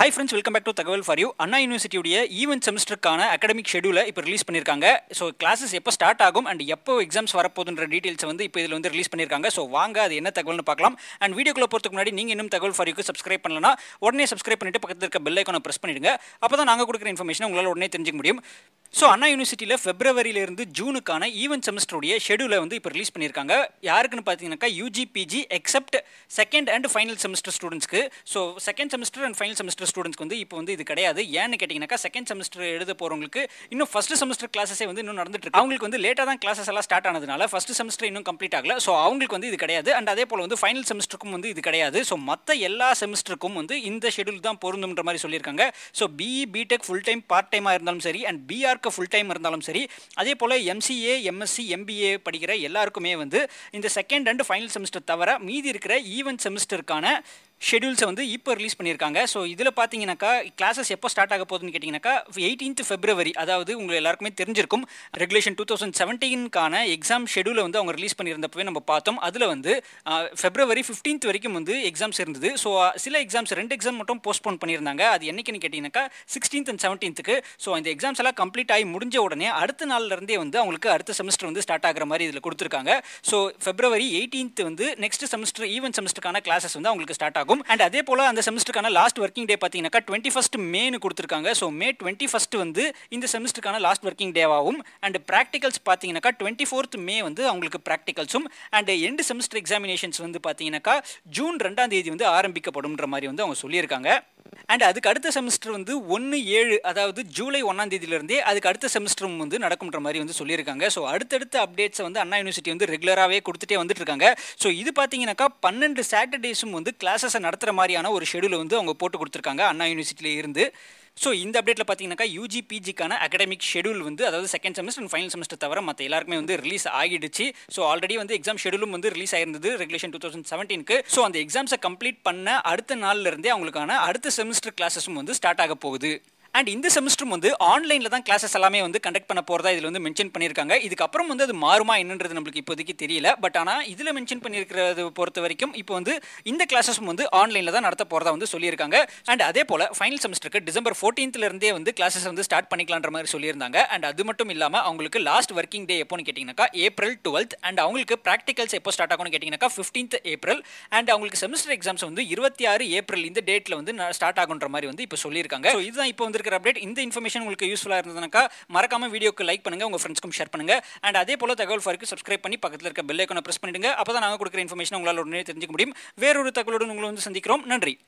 high friends welcome back to தகவல் for you Anna யூனிவர்சிட்டியுடைய even செமஸ்டருக்கான அகடமிக் ஷெடியூலை இப்போ ரிலீஸ் பண்ணியிருக்காங்க ஸோ கிளாஸஸ் எப்போ ஸ்டார்ட் ஆகும் அண்ட் எப்போ எக்ஸாம்ஸ் வரப்போகுதுன்ற டீட்டெயில்ஸ் வந்து இப்போ இதில் வந்து ரிலீஸ் பண்ணியிருக்காங்க ஸோ வாங்க அது என்ன தகவல்னு பார்க்கலாம் அண்ட் வீடியோக்குள்ள போகிறதுக்கு முன்னாடி நீங்கள் இன்னும் தகவல் ஃபார் யூக்கு சப்ஸ்கிரைப் பண்ணலன்னா உடனே சப்ஸ்கிரைப் பண்ணிட்டு பக்கத்தில் இருக்க பெல் ஐக்கானை ப்ரெஸ் பண்ணிடுங்க அப்போ தான் நாங்கள் கொடுக்குற இன்ஃபர்மேஷன் உங்களால் உடனே தெரிஞ்சிக்க முடியும் ஸோ அண்ணா யூனிவர்சிட்டியில் ஃபெப்ரவரியிலேருந்து ஜூனுக்கான ஈவன் செமஸ்டருடைய ஷெடியூலை வந்து இப்போ ரிலீஸ் பண்ணியிருக்காங்க யாருக்குன்னு பார்த்தீங்கன்னாக்கா UG PG except second and final semester ஸ்டூடெண்ட்ஸ்க்கு so second semester and final semester ஸ்டூடெண்ட்ஸ்க்கு வந்து இப்போ வந்து இது கிடையாது ஏன்னு கேட்டிங்கனாக்கா செகண்ட் செமஸ்டர் எழுத போகிறவங்களுக்கு இன்னும் ஃபஸ்ட் செமஸ்டர் கிளாஸஸே வந்து இன்னும் நடந்துட்டு இருக்கு அவங்களுக்கு வந்து லேட்டாக தான் கிளாஸஸ் எல்லாம் ஸ்டார்ட் ஆனதுனால ஃபஸ்ட் செமஸ்டர் இன்னும் கம்ப்ளீட் ஆகல ஸோ அவங்களுக்கு வந்து இது கிடையாது அண்ட் அதே போல் வந்து ஃபைனல் செமஸ்டருக்கும் வந்து இது கிடையாது ஸோ மற்ற எல்லா செமஸ்டருக்கும் வந்து இந்த ஷெடியூல் தான் பொருந்துன்ற மாதிரி சொல்லியிருக்காங்க so BE BTech full time part டைமாக இருந்தாலும் சரி அண்ட் பிஆர் யாருக்கு ஃபுல் டைம் இருந்தாலும் சரி அதே போல் எம்சிஏ எம்எஸ்சி எம்பிஏ படிக்கிற எல்லாருக்குமே வந்து இந்த செகண்ட் அண்ட் ஃபைனல் செமஸ்டர் தவிர மீதி இருக்கிற ஈவென்ட் செமஸ்டருக்கான ஷெடியூல்ஸை வந்து இப்போ ரிலீஸ் பண்ணியிருக்காங்க ஸோ இதில் பார்த்தீங்கன்னாக்கா கிளாஸஸ் எப்போ ஸ்டார்ட் ஆக போகுதுன்னு கேட்டிங்கனாக்கா எயிட்டீன்த் ஃபெப்ரவரி அதாவது உங்களுக்கு எல்லாருக்குமே தெரிஞ்சிருக்கும் ரெகுலேஷன் டூ தௌசண்ட் செவன்டீனுக்கான எக்ஸாம் ஷெடியூலை வந்து அவங்க ரிலீஸ் பண்ணியிருந்தப்பவே நம்ம பார்த்தோம் அதில் வந்து ஃபெப்ரவரி ஃபிஃப்டீன்த் வரைக்கும் வந்து எக்ஸாம்ஸ் இருந்தது ஸோ சில எக்ஸாம்ஸ் ரெண்டு எக்ஸாம் மட்டும் போஸ்ட்போன் பண்ணியிருந்தாங்க அது என்னைக்குன்னு கேட்டிங்கனாக்கா சிக்ஸ்டீன்த் அண்ட் செவன்டீன்த்துக்கு ஸோ இந்த எக்ஸாம்ஸ் எல்லாம் கம்ப்ளீட் ஆகி முடிஞ்ச உடனே அடுத்த நாள்லேருந்தே வந்து அவங்களுக்கு அடுத்த செமஸ்டர் வந்து ஸ்டார்ட் ஆகிற மாதிரி இதில் கொடுத்துருக்காங்க ஸோ ஃபெப்ரவரி எயிட்டீன்த் வந்து நெக்ஸ்ட் செமஸ்டர் ஈவன் செமஸ்டருக்கான கிளாஸஸ் வந்து அவங்களுக்கு ஸ்டார்ட் ஆகும் ஆகும் அண்ட் அதே போல் அந்த செமஸ்டருக்கான லாஸ்ட் ஒர்க்கிங் டே பார்த்தீங்கன்னாக்கா டுவெண்ட்டி ஃபஸ்ட் மேனு கொடுத்துருக்காங்க ஸோ மே டுவெண்ட்டி ஃபஸ்ட் வந்து இந்த செமஸ்டருக்கான லாஸ்ட் ஒர்க்கிங் டேவாகும் அண்ட் ப்ராக்டிகல்ஸ் பார்த்தீங்கன்னாக்கா டுவெண்ட்டி ஃபோர்த் மே வந்து அவங்களுக்கு ப்ராக்டிகல்ஸும் அண்ட் எண்டு செமஸ்டர் எக்ஸாமினேஷன்ஸ் வந்து பார்த்தீங்கன்னாக்கா ஜூன் ரெண்டாம் தேதி வந்து ஆரம்பிக்கப்படும்ன்ற மாதிரி வந்து அவங்க சொல்லியிருக்காங்க அண்ட் அதுக்கு அடுத்த செமஸ்டர் வந்து ஒன்று ஏழு அதாவது ஜூலை ஒன்றாம் தேதியிலேருந்தே அதுக்கு அடுத்த செமஸ்டரும் வந்து நடக்கும்ன்ற மாதிரி வந்து சொல்லியிருக்காங்க ஸோ அடுத்தடுத்த அப்டேட்ஸை வந்து அண்ணா யூனிவர்சிட்டி வந்து ரெகுலராகவே கொடுத்துட்டே வந்துட்டு இருக்காங்க ஸோ இது பார்த்தீங்கன்னாக்கா பன்னெண்டு சாட்டர்டேஸும் வந்து கிளாஸஸை நடத்துகிற மாதிரியான ஒரு ஷெடியூல் வந்து அவங்க போட்டு கொடுத்துருக்காங்க அண்ணா யூனிவர்சிட்டியில் இருந்து ஸோ இந்த அப்டேட்டில் பார்த்தீங்கன்னாக்கா யூஜி பிஜிக்கான அகடமிக் ஷெடியூல் வந்து அதாவது second semester and final semester தவிர மற்ற எல்லாருமே வந்து ரிலீஸ் ஆகிடுச்சு ஸோ ஆல்ரெடி வந்து எக்ஸாம் ஷெடியூலும் வந்து ரிலீஸ் ஆயிருந்தது ரெகுலேஷன் டூ தௌசண்ட் செவன்டீனுக்கு ஸோ அந்த எக்ஸாம்ஸை கம்ப்ளீட் பண்ண அடுத்த நாள்லேருந்தே அவங்களுக்கான அடுத்த செமஸ்டர் கிளாஸஸும் வந்து ஸ்டார்ட் ஆக போகுது அண்ட் இந்த செமஸ்டரும் வந்து ஆன்லைனில் தான் கிளாஸஸ் எல்லாமே வந்து கண்டக்ட் பண்ண போகிறதா இதில் வந்து மென்ஷன் பண்ணியிருக்காங்க இதுக்கப்புறம் வந்து அது மாறுமா என்னன்றது நம்மளுக்கு இப்போதைக்கு தெரியல பட் ஆனால் இதில் மென்ஷன் பண்ணியிருக்கிறது பொறுத்த வரைக்கும் இப்போ வந்து இந்த கிளாஸஸும் வந்து ஆன்லைனில் தான் நடத்த போகிறதா வந்து சொல்லியிருக்காங்க அண்ட் அதே போல் ஃபைனல் செமஸ்டருக்கு டிசம்பர் ஃபோர்டீன்த்லேருந்தே வந்து கிளாஸஸ் வந்து ஸ்டார்ட் பண்ணிக்கலான்ற மாதிரி சொல்லியிருந்தாங்க அண்ட் அது மட்டும் இல்லாமல் அவங்களுக்கு லாஸ்ட் ஒர்க்கிங் டே எப்போன்னு கேட்டிங்கனாக்கா ஏப்ரல் டுவெல்த் அண்ட் அவங்களுக்கு ப்ராக்டிகல்ஸ் எப்போ ஸ்டார்ட் ஆகும்னு கேட்டிங்கனாக்கா ஃபிஃப்டீன்த் ஏப்ரல் அண்ட் அவங்களுக்கு செமஸ்டர் எக்ஸாம்ஸ் வந்து இருபத்தி ஆறு ஏப்ரல் இந்த டேட்டில் வந்து ஸ்டார்ட் ஆகுன்ற மாதிரி வந்து இப்போ சொல்லியிருக்காங்க இதுதான் இப்போ வந்து வந்திருக்கிற அப்டேட் இந்த இன்ஃபர்மேஷன் உங்களுக்கு யூஸ்ஃபுல்லாக இருந்ததுனாக்கா மறக்காமல் வீடியோக்கு லைக் பண்ணுங்கள் உங்கள் ஃப்ரெண்ட்ஸ்க்கும் ஷேர் பண்ணுங்கள் அண்ட் அதே போல் தகவல் ஃபாருக்கு சப்ஸ்கிரைப் பண்ணி பக்கத்தில் இருக்க பெல் ஐக்கனை ப்ரெஸ் பண்ணிடுங்க அப்போ தான் நாங்கள் கொடுக்குற இன்ஃபர்மேஷன் உங்களால் உடனே தெரிஞ்சிக்க முடியும் வேறொரு தகவலுடன் உங்களை வந்து சந்திக்கிறோம் நன்றி